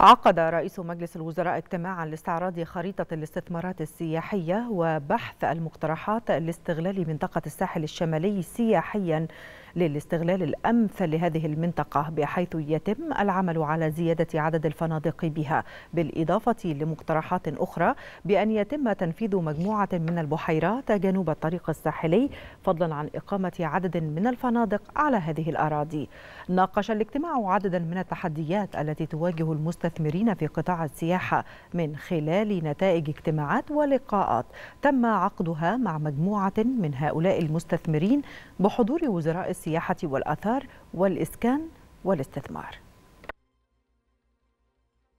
عقد رئيس مجلس الوزراء اجتماعا لاستعراض خريطة الاستثمارات السياحية وبحث المقترحات لاستغلال منطقة الساحل الشمالي سياحيا للاستغلال الأمثل لهذه المنطقة بحيث يتم العمل على زيادة عدد الفنادق بها بالإضافة لمقترحات أخرى بأن يتم تنفيذ مجموعة من البحيرات جنوب الطريق الساحلي فضلا عن إقامة عدد من الفنادق على هذه الأراضي ناقش الاجتماع عددا من التحديات التي تواجه المستثمرين في قطاع السياحة من خلال نتائج اجتماعات ولقاءات تم عقدها مع مجموعة من هؤلاء المستثمرين بحضور وزراء السياحة والآثار والإسكان والاستثمار